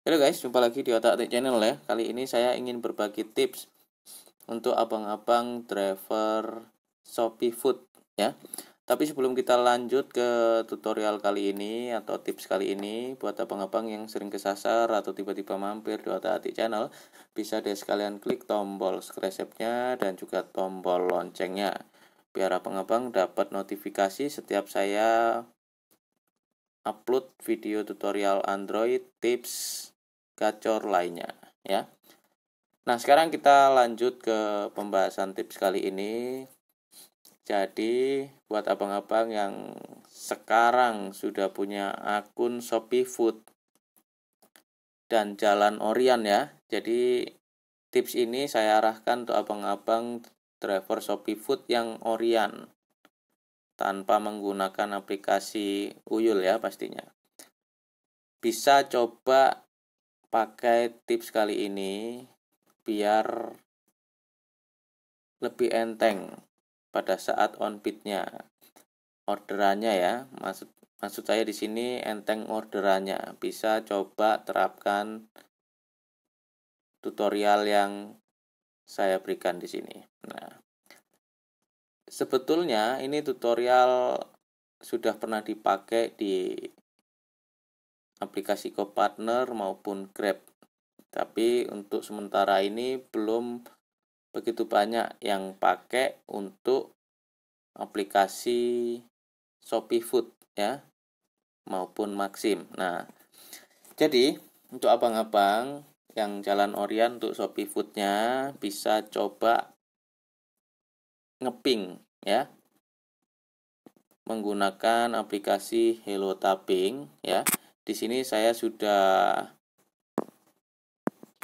Halo guys, jumpa lagi di Otak Tik Channel ya. Kali ini saya ingin berbagi tips untuk abang-abang driver Shopee Food ya. Tapi sebelum kita lanjut ke tutorial kali ini atau tips kali ini buat abang-abang yang sering kesasar atau tiba-tiba mampir di Otak Atik Channel, bisa deh sekalian klik tombol subscribe-nya dan juga tombol loncengnya biar abang-abang dapat notifikasi setiap saya upload video tutorial Android, tips, gacor lainnya ya. Nah, sekarang kita lanjut ke pembahasan tips kali ini. Jadi, buat abang-abang yang sekarang sudah punya akun Shopee Food dan Jalan Orion ya. Jadi, tips ini saya arahkan untuk abang-abang driver Shopee Food yang Orion tanpa menggunakan aplikasi Uyul ya pastinya. Bisa coba pakai tips kali ini biar lebih enteng pada saat on bitnya orderannya ya maksud maksud saya di sini enteng orderannya bisa coba terapkan tutorial yang saya berikan di sini nah sebetulnya ini tutorial sudah pernah dipakai di aplikasi Copartner maupun Grab. Tapi untuk sementara ini belum begitu banyak yang pakai untuk aplikasi Shopee Food ya maupun Maxim. Nah, jadi untuk abang-abang yang jalan orient untuk Shopee Foodnya bisa coba ngeping ya menggunakan aplikasi Hello Tapping ya. Di sini saya sudah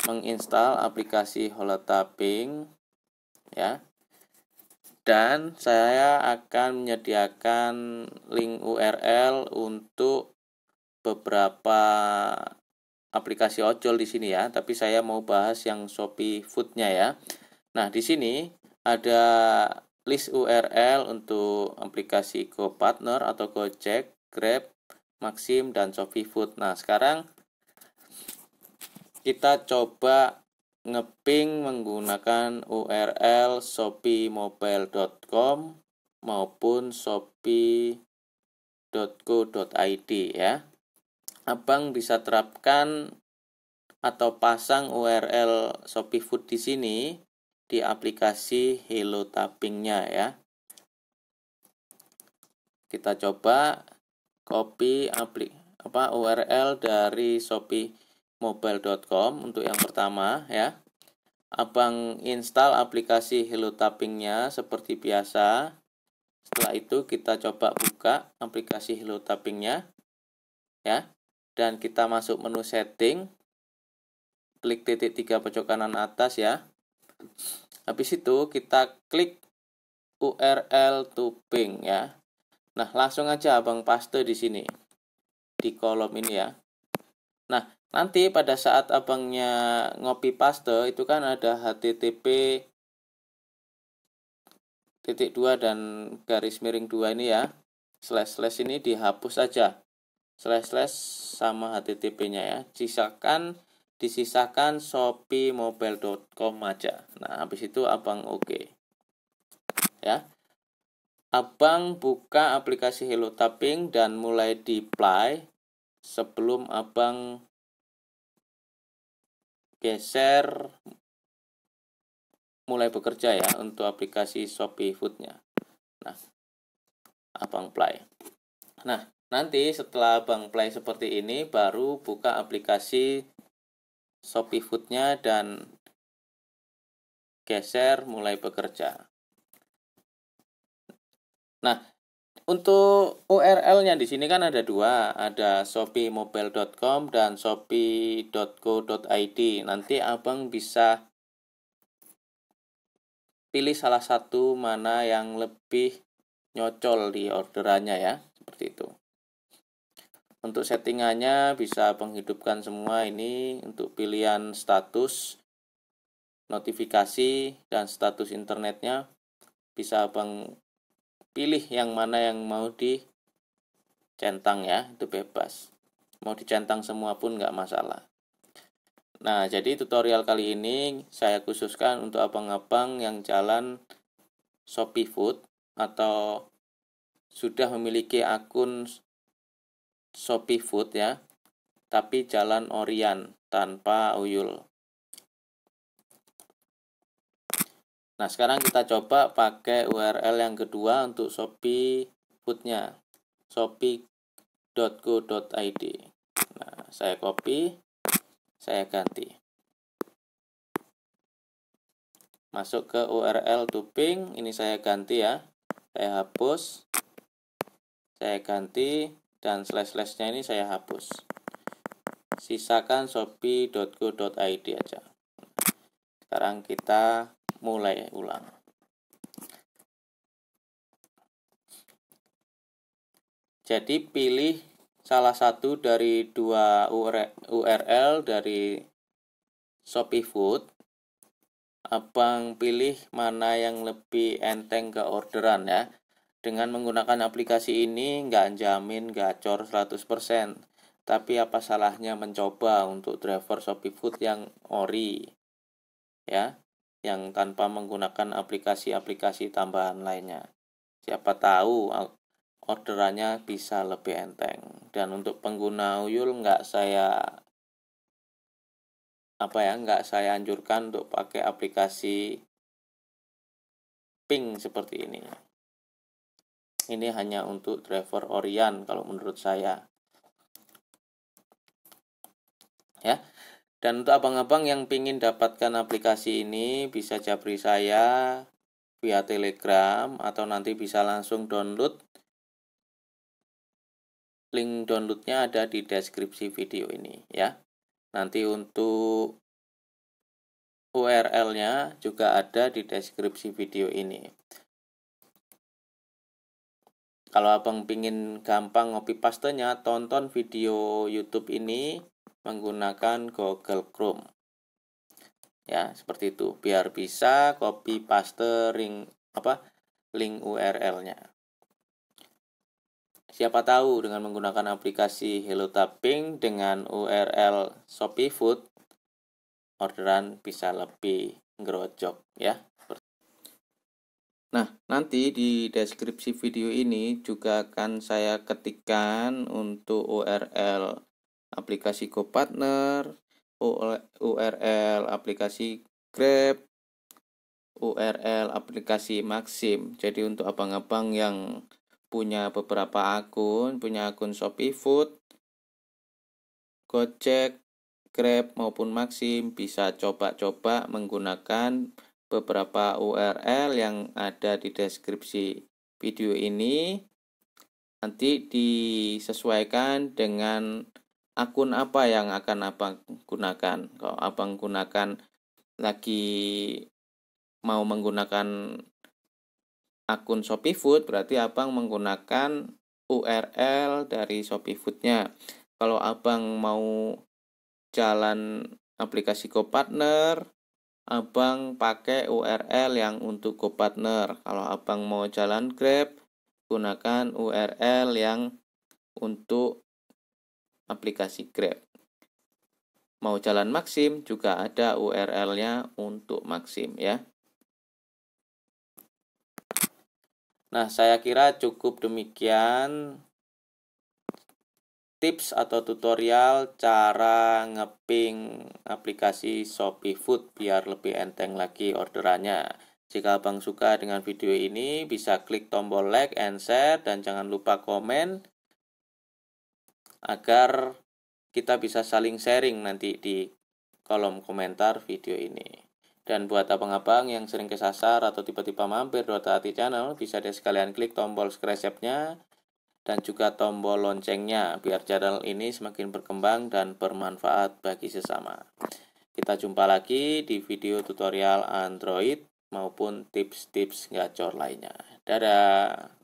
menginstal aplikasi Hello Tapping ya. Dan saya akan menyediakan link URL untuk beberapa aplikasi ojol di sini ya, tapi saya mau bahas yang Shopee Foodnya ya. Nah, di sini ada list URL untuk aplikasi GoPartner atau Gojek, Grab, Maxim, dan Shopee Food. Nah, sekarang kita coba ngeping menggunakan URL shopeemobile.com maupun shopee.co.id ya. Abang bisa terapkan atau pasang URL Shopee Food di sini di aplikasi Hello Tapping-nya ya. Kita coba copy aplik apa URL dari Shopee mobile.com untuk yang pertama ya. Abang install aplikasi Hello Tapping-nya seperti biasa. Setelah itu kita coba buka aplikasi Hello Tapping-nya ya. Dan kita masuk menu setting. Klik titik tiga pojok kanan atas ya. Habis itu kita klik URL to ping ya. Nah, langsung aja Abang paste di sini. Di kolom ini ya. Nah, nanti pada saat Abangnya ngopi paste itu kan ada http titik dua dan garis miring dua ini ya slash slash ini dihapus saja slash slash sama http nya ya sisakan disisakan Shopee Mobile.com aja. Nah, habis itu Abang oke. Okay. Ya. Abang buka aplikasi Hello Tapping dan mulai di play sebelum Abang geser mulai bekerja ya untuk aplikasi Shopee Foodnya. Nah, Abang play. Nah, nanti setelah Abang play seperti ini baru buka aplikasi Shopee Foodnya dan geser mulai bekerja. Nah, untuk URL-nya di sini kan ada dua, ada shopeemobile.com dan shopee.co.id. Nanti abang bisa pilih salah satu mana yang lebih nyocol di orderannya ya, seperti itu untuk settingannya bisa menghidupkan semua ini untuk pilihan status notifikasi dan status internetnya bisa pilih yang mana yang mau dicentang ya itu bebas mau dicentang semua pun nggak masalah nah jadi tutorial kali ini saya khususkan untuk abang-abang yang jalan Shopee Food atau sudah memiliki akun Shopee Food ya, tapi jalan Orian tanpa Uyul. Nah, sekarang kita coba pakai URL yang kedua untuk Shopee Foodnya, shopee.go.id. Nah, saya copy, saya ganti masuk ke URL tuping ini saya ganti ya saya hapus saya ganti dan slash-slashnya ini saya hapus sisakan shopee.go.id aja sekarang kita mulai ulang jadi pilih salah satu dari dua URL dari Shopee Food Abang pilih mana yang lebih enteng ke orderan ya dengan menggunakan aplikasi ini nggak jamin gacor 100%, tapi apa salahnya mencoba untuk driver Shopee Food yang ori ya, yang tanpa menggunakan aplikasi-aplikasi tambahan lainnya. Siapa tahu orderannya bisa lebih enteng. Dan untuk pengguna Uyul nggak saya apa ya nggak saya anjurkan untuk pakai aplikasi ping seperti ini ini hanya untuk driver Orion kalau menurut saya. Ya. Dan untuk abang-abang yang ingin dapatkan aplikasi ini bisa japri saya via Telegram atau nanti bisa langsung download. Link downloadnya ada di deskripsi video ini ya. Nanti untuk URL-nya juga ada di deskripsi video ini. Kalau abang pingin gampang ngopi pastenya, tonton video YouTube ini menggunakan Google Chrome. Ya, seperti itu. Biar bisa copy paste ring apa link URL-nya. Siapa tahu dengan menggunakan aplikasi Hello Tapping dengan URL Shopee Food, orderan bisa lebih ngerocok ya. Nah, nanti di deskripsi video ini juga akan saya ketikkan untuk URL aplikasi GoPartner, URL aplikasi Grab, URL aplikasi Maxim. Jadi untuk abang-abang yang punya beberapa akun, punya akun Shopee Food, Gojek, Grab maupun Maxim bisa coba-coba menggunakan beberapa URL yang ada di deskripsi video ini nanti disesuaikan dengan akun apa yang akan abang gunakan kalau abang gunakan lagi mau menggunakan akun Shopee Food berarti abang menggunakan URL dari Shopee Foodnya kalau abang mau jalan aplikasi GoPartner partner abang pakai URL yang untuk GoPartner. Kalau abang mau jalan Grab, gunakan URL yang untuk aplikasi Grab. Mau jalan Maxim juga ada URL-nya untuk Maxim ya. Nah, saya kira cukup demikian tips atau tutorial cara ngeping aplikasi Shopee Food biar lebih enteng lagi orderannya. Jika abang suka dengan video ini, bisa klik tombol like and share dan jangan lupa komen agar kita bisa saling sharing nanti di kolom komentar video ini. Dan buat abang-abang yang sering kesasar atau tiba-tiba mampir Dota Hati Channel, bisa deh sekalian klik tombol subscribe-nya dan juga tombol loncengnya biar channel ini semakin berkembang dan bermanfaat bagi sesama. Kita jumpa lagi di video tutorial Android maupun tips-tips gacor lainnya. Dadah!